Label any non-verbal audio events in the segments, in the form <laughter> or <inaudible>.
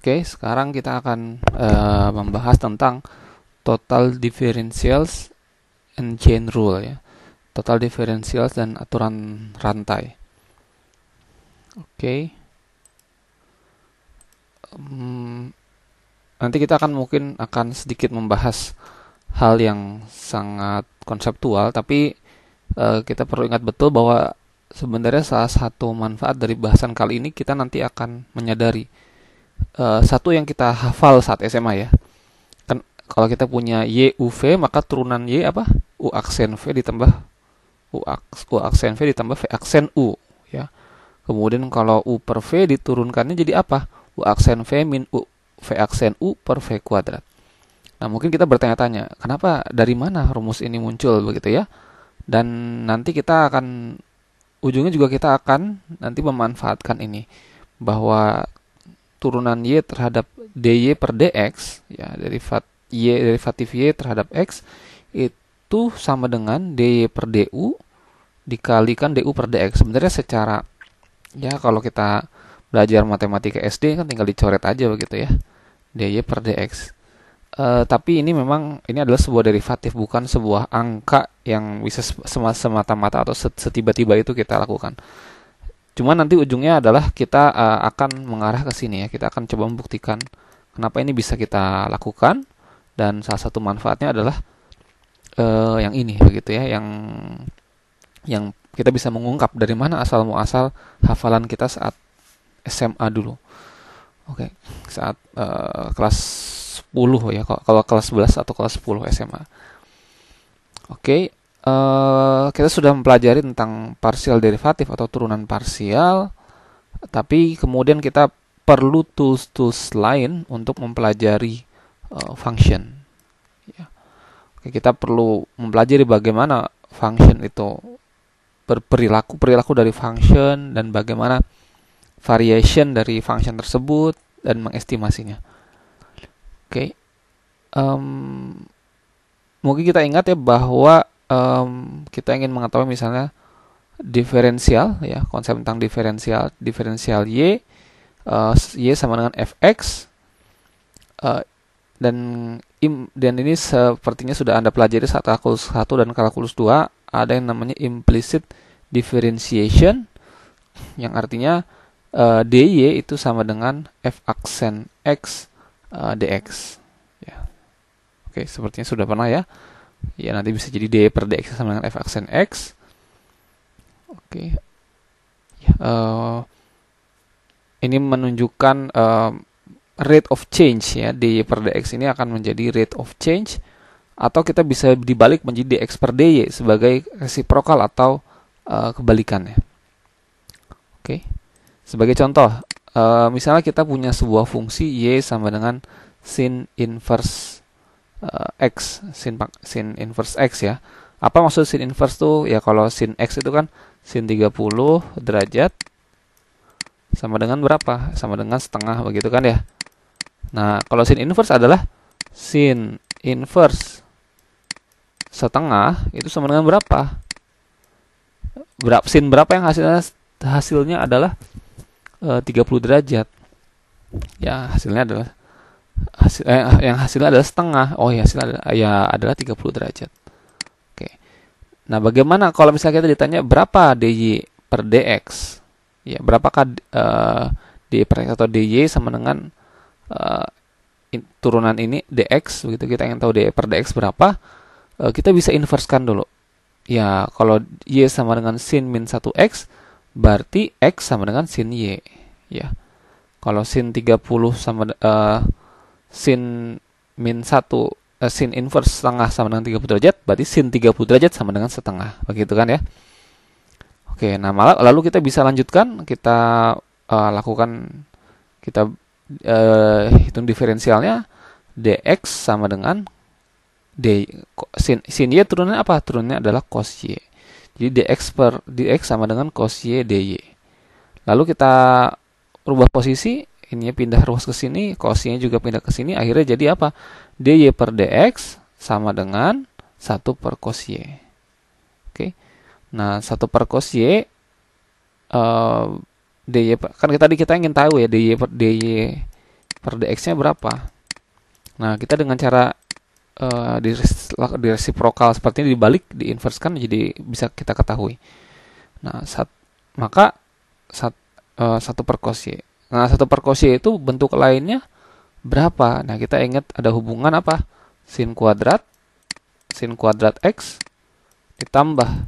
Oke, okay, sekarang kita akan uh, membahas tentang total differentials and chain rule ya. Total differentials dan aturan rantai. Oke. Okay. Um, hmm, nanti kita akan mungkin akan sedikit membahas hal yang sangat konseptual tapi uh, kita perlu ingat betul bahwa sebenarnya salah satu manfaat dari bahasan kali ini kita nanti akan menyadari Eh, satu yang kita hafal saat SMA ya. Kan kalau kita punya Y U V maka turunan Y apa? U aksen V ditambah U, aks, U aksen V ditambah V aksen U ya. Kemudian kalau U per V diturunkannya jadi apa? U aksen V min U V aksen U per V kuadrat. Nah mungkin kita bertanya-tanya, kenapa dari mana rumus ini muncul begitu ya? Dan nanti kita akan ujungnya juga kita akan nanti memanfaatkan ini bahwa turunan y terhadap dy per dx ya derivat y derivatif y terhadap x itu sama dengan dy per du dikalikan du per dx sebenarnya secara ya kalau kita belajar matematika SD kan tinggal dicoret aja begitu ya dy per dx e, tapi ini memang ini adalah sebuah derivatif bukan sebuah angka yang bisa semata-mata atau setiba-tiba itu kita lakukan. Cuma nanti ujungnya adalah kita uh, akan mengarah ke sini ya. Kita akan coba membuktikan kenapa ini bisa kita lakukan dan salah satu manfaatnya adalah uh, yang ini begitu ya, yang yang kita bisa mengungkap dari mana asal muasal hafalan kita saat SMA dulu. Oke, okay. saat uh, kelas 10 ya, kalau kelas 11 atau kelas 10 SMA. Oke, Eh, kita sudah mempelajari tentang parsial derivatif atau turunan parsial, tapi kemudian kita perlu tools-tools lain untuk mempelajari uh, function. Ya. Oke, kita perlu mempelajari bagaimana function itu berperilaku, perilaku dari function dan bagaimana variation dari function tersebut dan mengestimasinya. Oke, um, mungkin kita ingat ya bahwa um, kita ingin mengetahui misalnya diferensial ya konsep tentang diferensial diferensial y uh, y sama dengan fx uh, eh, dan im, dan ini sepertinya sudah anda pelajari saat kalkulus 1 dan kalkulus 2 ada yang namanya implicit differentiation yang artinya uh, eh, dy itu sama dengan f aksen x uh, dx ya oke sepertinya sudah pernah ya ya nanti bisa jadi d per dx sama dengan f aksen x oke uh, ini menunjukkan uh, rate of change ya dy per dx ini akan menjadi rate of change atau kita bisa dibalik menjadi dx per dy sebagai resiprokal atau uh, kebalikannya oke sebagai contoh uh, misalnya kita punya sebuah fungsi y sama dengan sin inverse uh, x sin sin inverse x ya. Apa maksud sin inverse tuh? Ya kalau sin x itu kan sin 30 derajat sama dengan berapa? Sama dengan setengah begitu kan ya. Nah, kalau sin inverse adalah sin inverse setengah itu sama dengan berapa? Berapa sin berapa yang hasilnya hasilnya adalah e, eh, 30 derajat. Ya, hasilnya adalah hasil eh, yang hasilnya adalah setengah. Oh, ya hasilnya adalah, ya adalah 30 derajat. Oke. Nah, bagaimana kalau misalnya kita ditanya berapa DY per DX? Ya, berapakah uh, eh, DY per X atau DY sama dengan uh, in, turunan ini DX begitu kita ingin tahu DY per DX berapa? Uh, kita bisa inverskan dulu. Ya, kalau Y sama dengan sin min 1X, berarti X sama dengan sin Y. Ya. Kalau sin 30 sama uh, sin min 1 eh, sin inverse setengah sama dengan 30 derajat, berarti sin 30 derajat sama dengan setengah. Begitu kan ya. Oke, nah malah, lalu kita bisa lanjutkan, kita uh, lakukan kita uh, hitung diferensialnya dx sama dengan d sin, sin y turunnya apa? Turunnya adalah cos y. Jadi dx per dx sama dengan cos y dy. Lalu kita rubah posisi ini pindah ruas ke sini, cosnya juga pindah ke sini, akhirnya jadi apa? dy per dx sama dengan 1 per cos y. Oke. Nah, 1 per cos eh, y uh, dy per, kan tadi kita ingin tahu ya dy per dy per dx-nya berapa. Nah, kita dengan cara uh, di, di resiprokal seperti ini dibalik diinverskan jadi bisa kita ketahui. Nah, sat, maka sat, uh, eh, 1 per cos y Nah, satu per itu bentuk lainnya berapa? Nah, kita ingat ada hubungan apa? Sin kuadrat, sin kuadrat X ditambah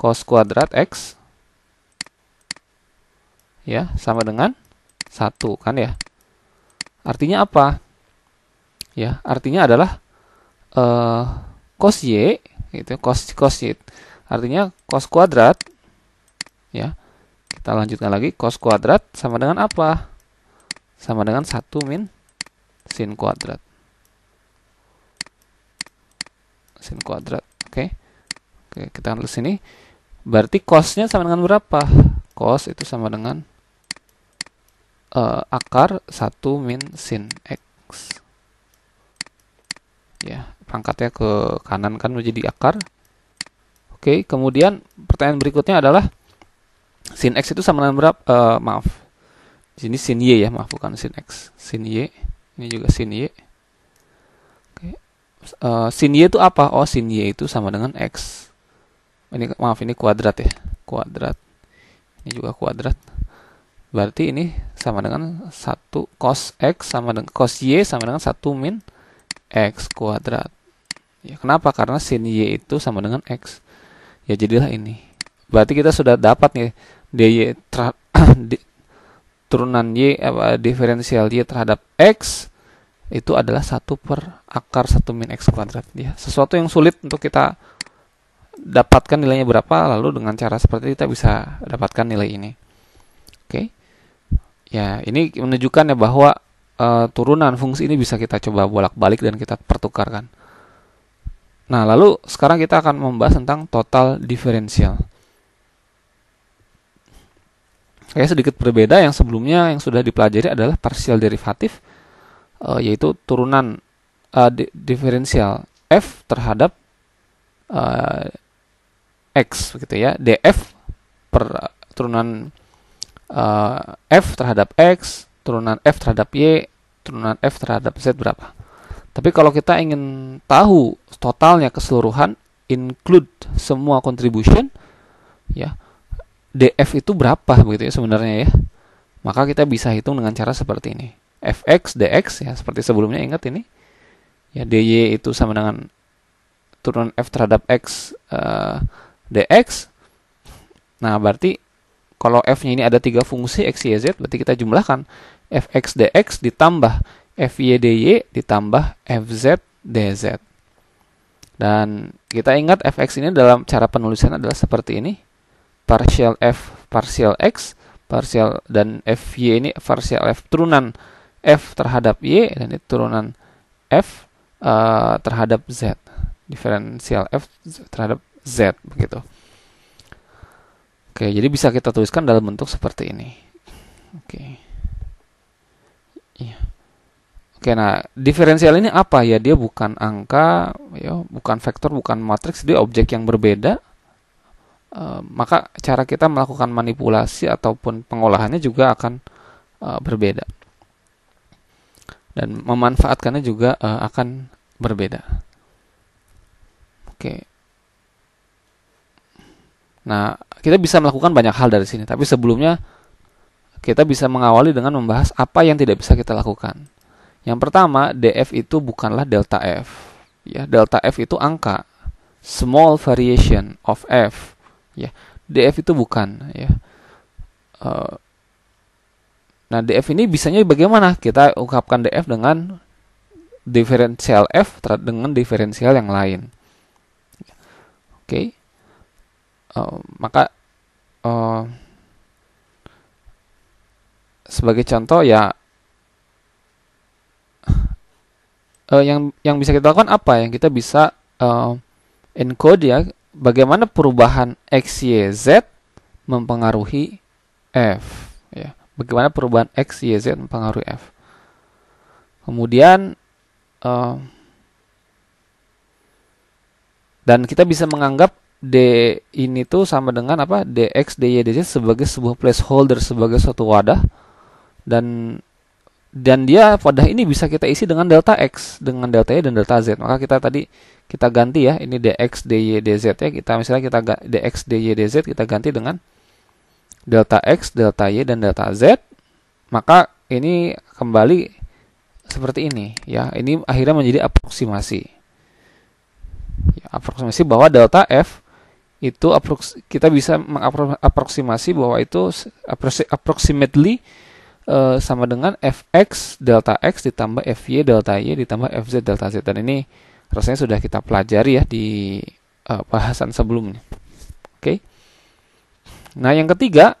cos kuadrat X ya sama dengan satu kan ya artinya apa ya artinya adalah eh, cos y gitu cos cos y artinya cos kuadrat ya kita lanjutkan lagi. Cos kuadrat sama dengan apa? Sama dengan 1 min sin kuadrat. Sin kuadrat. Oke. Oke, kita tulis sini. Berarti cosnya sama dengan berapa? Cos itu sama dengan uh, akar 1 min sin x. Ya, pangkatnya ke kanan kan menjadi akar. Oke, kemudian pertanyaan berikutnya adalah sin x itu sama dengan berapa? Uh, maaf. Di sini sin y ya, maaf bukan sin x. Sin y. Ini juga sin y. Oke. Uh, sin y itu apa? Oh, sin y itu sama dengan x. Ini maaf ini kuadrat ya. Kuadrat. Ini juga kuadrat. Berarti ini sama dengan 1 cos x sama dengan cos y sama dengan 1 min x kuadrat. Ya, kenapa? Karena sin y itu sama dengan x. Ya jadilah ini berarti kita sudah dapat nih dy <clears throat> di, turunan y apa, diferensial y terhadap x itu adalah satu per akar satu min x kuadrat ya sesuatu yang sulit untuk kita dapatkan nilainya berapa lalu dengan cara seperti ini kita bisa dapatkan nilai ini oke okay. ya ini menunjukkan ya bahwa e, turunan fungsi ini bisa kita coba bolak-balik dan kita pertukarkan nah lalu sekarang kita akan membahas tentang total diferensial Kayak sedikit berbeda yang sebelumnya yang sudah dipelajari adalah parsial derivatif uh, eh, yaitu turunan uh, di diferensial f terhadap uh, x gitu ya df per turunan uh, f terhadap x turunan f terhadap y turunan f terhadap z berapa tapi kalau kita ingin tahu totalnya keseluruhan include semua contribution ya DF itu berapa begitu ya sebenarnya ya. Maka kita bisa hitung dengan cara seperti ini. Fx dx ya seperti sebelumnya ingat ini. Ya dy itu sama dengan turunan f terhadap x uh, eh, dx. Nah, berarti kalau f-nya ini ada tiga fungsi x, y, z, berarti kita jumlahkan fx dx ditambah fy dy ditambah fz dz. Dan kita ingat fx ini dalam cara penulisan adalah seperti ini partial f partial x partial dan f y ini partial f turunan f terhadap y dan itu turunan f uh, terhadap z diferensial f terhadap z begitu. Oke, jadi bisa kita tuliskan dalam bentuk seperti ini. Oke. Iya. Oke, nah diferensial ini apa ya? Dia bukan angka, ya, bukan vektor, bukan matriks, dia objek yang berbeda e, maka cara kita melakukan manipulasi ataupun pengolahannya juga akan e, berbeda dan memanfaatkannya juga e, akan berbeda. Oke. Nah, kita bisa melakukan banyak hal dari sini, tapi sebelumnya kita bisa mengawali dengan membahas apa yang tidak bisa kita lakukan. Yang pertama, DF itu bukanlah delta F. Ya, delta F itu angka, small variation of F ya DF itu bukan ya uh, nah DF ini bisanya bagaimana kita ungkapkan DF dengan diferensial f terhadap dengan diferensial yang lain oke okay. uh, eh, maka uh, sebagai contoh ya uh, yang yang bisa kita lakukan apa yang kita bisa uh, encode ya bagaimana perubahan x y z mempengaruhi f ya bagaimana perubahan x y z mempengaruhi f kemudian uh, dan kita bisa menganggap d ini tuh sama dengan apa dx dy dz sebagai sebuah placeholder sebagai suatu wadah dan dan dia wadah ini bisa kita isi dengan delta x dengan delta y dan delta z maka kita tadi kita ganti ya ini dx dy dz ya kita misalnya kita dx dy dz kita ganti dengan delta x delta y dan delta z maka ini kembali seperti ini ya ini akhirnya menjadi aproksimasi ya, aproksimasi bahwa delta f itu kita bisa mengaproksimasi bahwa itu approximately e, sama dengan fx delta x ditambah fy delta y ditambah fz delta z dan ini rasanya sudah kita pelajari ya di e, bahasan sebelumnya. Oke. Nah, yang ketiga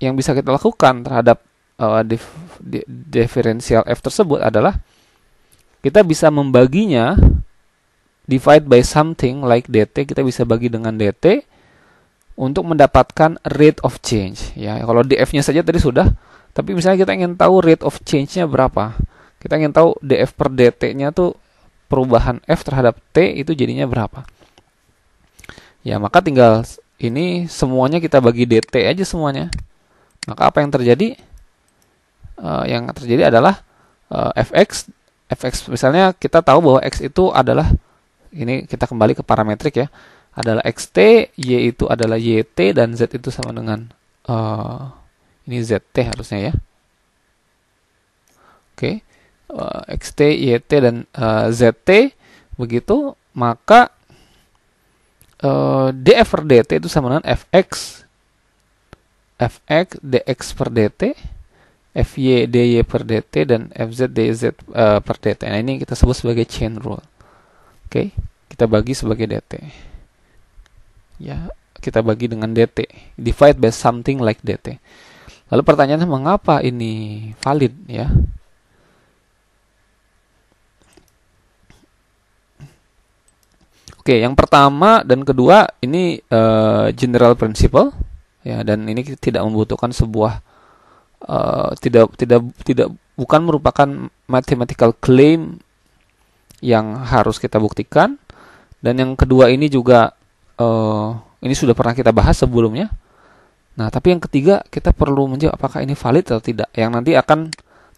yang bisa kita lakukan terhadap e, dif, di, diferensial f tersebut adalah kita bisa membaginya divide by something like dt kita bisa bagi dengan dt untuk mendapatkan rate of change ya kalau df-nya saja tadi sudah tapi misalnya kita ingin tahu rate of change-nya berapa. Kita ingin tahu DF per DT-nya tuh perubahan F terhadap T itu jadinya berapa. Ya, maka tinggal ini semuanya kita bagi DT aja semuanya. Maka apa yang terjadi? Uh, yang terjadi adalah uh, fx fx misalnya kita tahu bahwa x itu adalah ini kita kembali ke parametrik ya adalah xt y itu adalah yt dan z itu sama dengan uh, ini ZT harusnya ya oke okay. Eh, XT YT dan eh, ZT begitu maka eh, DF per DT itu sama dengan FX FX DX per DT FY DY per DT dan FZ DZ uh, per DT nah ini kita sebut sebagai chain rule oke okay. kita bagi sebagai DT ya kita bagi dengan DT divide by something like DT Lalu pertanyaannya mengapa ini valid ya? Oke, yang pertama dan kedua ini uh, general principle ya dan ini tidak membutuhkan sebuah uh, tidak tidak tidak bukan merupakan mathematical claim yang harus kita buktikan dan yang kedua ini juga uh, ini sudah pernah kita bahas sebelumnya Nah, tapi yang ketiga kita perlu menjawab apakah ini valid atau tidak. Yang nanti akan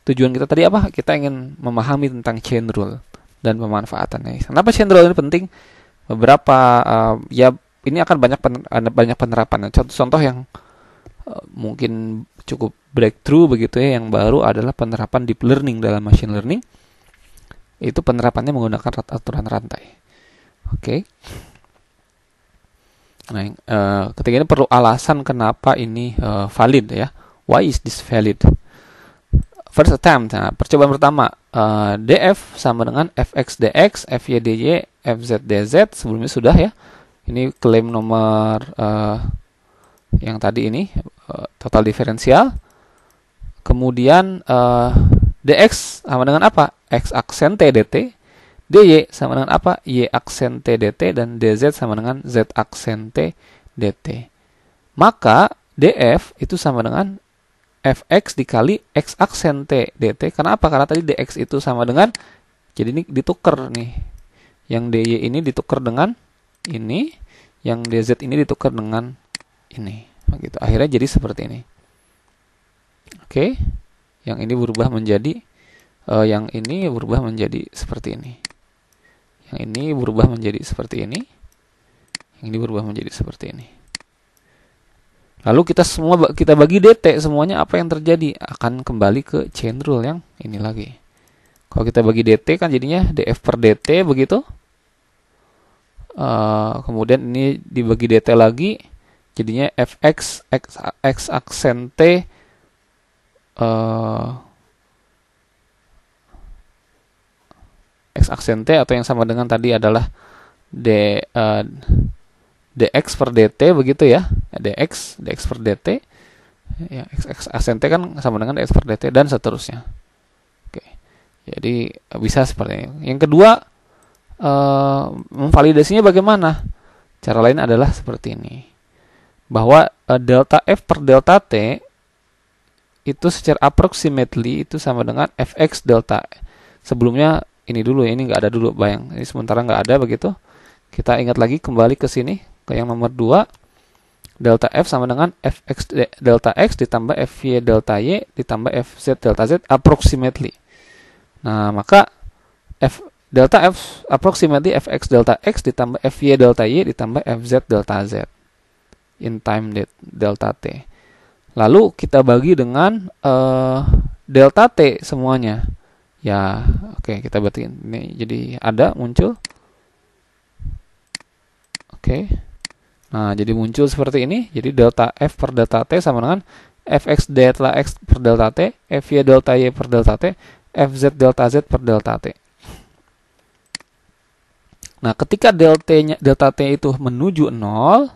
tujuan kita tadi apa? Kita ingin memahami tentang chain rule dan pemanfaatannya. Kenapa chain rule ini penting? Beberapa uh, ya ini akan banyak pen, uh, banyak penerapan. Contoh-contoh yang uh, mungkin cukup breakthrough begitu ya yang baru adalah penerapan deep learning dalam machine learning. Itu penerapannya menggunakan aturan rantai. Oke. Okay. Nah, uh, eh, ketika ini perlu alasan kenapa ini uh, valid ya. Why is this valid? First attempt, nah, percobaan pertama uh, eh, df sama dengan fx dx, fy dy, fz dz sebelumnya sudah ya. Ini klaim nomor uh, yang tadi ini uh, total diferensial. Kemudian uh, dx sama dengan apa? x aksen t dt dy sama dengan apa? y aksen t dt dan dz sama dengan z aksen t dt. Maka df itu sama dengan fx dikali x aksen t dt. apa Karena tadi dx itu sama dengan jadi ini ditukar nih. Yang dy ini ditukar dengan ini, yang dz ini ditukar dengan ini. Begitu. Akhirnya jadi seperti ini. Oke. Yang ini berubah menjadi uh, yang ini berubah menjadi seperti ini. Yang ini berubah menjadi seperti ini. Yang ini berubah menjadi seperti ini. Lalu kita semua kita bagi DT semuanya apa yang terjadi akan kembali ke chain rule yang ini lagi. Kalau kita bagi DT kan jadinya DF per DT begitu. Uh, kemudian ini dibagi DT lagi jadinya fx x, x aksen t uh, eh, x aksen t atau yang sama dengan tadi adalah d uh, eh, dx per dt begitu ya dx dx per dt ya x, x aksen t kan sama dengan dx per dt dan seterusnya oke jadi bisa seperti ini yang kedua uh, bagaimana cara lain adalah seperti ini bahwa uh, delta f per delta t itu secara approximately itu sama dengan fx delta sebelumnya ini dulu ya, ini nggak ada dulu bayang. Ini sementara nggak ada begitu. Kita ingat lagi kembali ke sini ke yang nomor 2 delta f sama dengan fx eh, delta x ditambah fy delta y ditambah fz delta z approximately. Nah, maka f delta f approximately fx delta x ditambah fy delta y ditambah fz delta z in time delta t. Lalu kita bagi dengan uh, delta t semuanya ya oke okay, kita batin ini jadi ada muncul oke okay. nah jadi muncul seperti ini jadi delta f per delta t sama dengan fx delta x per delta t fy delta y per delta t fz delta z per delta t nah ketika delta -nya, delta t itu menuju nol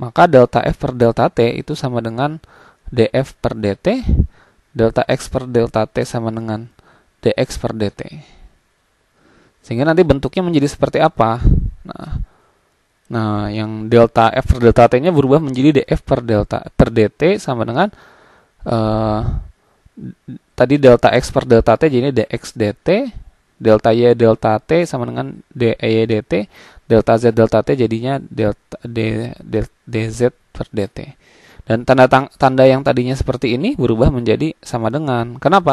maka delta f per delta t itu sama dengan df per dt delta x per delta t sama dengan dx per dt. Sehingga nanti bentuknya menjadi seperti apa? Nah, nah yang delta f per delta t-nya berubah menjadi df per delta per dt sama dengan uh, tadi delta x per delta t jadi dx dt, delta y delta t sama dengan dy e dt, delta z delta t jadinya delta d, d, dz per dt. Dan tanda tanda yang tadinya seperti ini berubah menjadi sama dengan. Kenapa?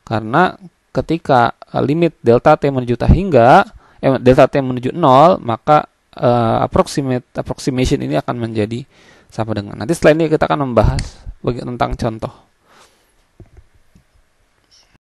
Karena ketika eh, limit delta t menuju tak hingga eh, delta t menuju 0 maka eh, approximate approximation ini akan menjadi sama dengan. Nanti setelah ini kita akan membahas tentang contoh.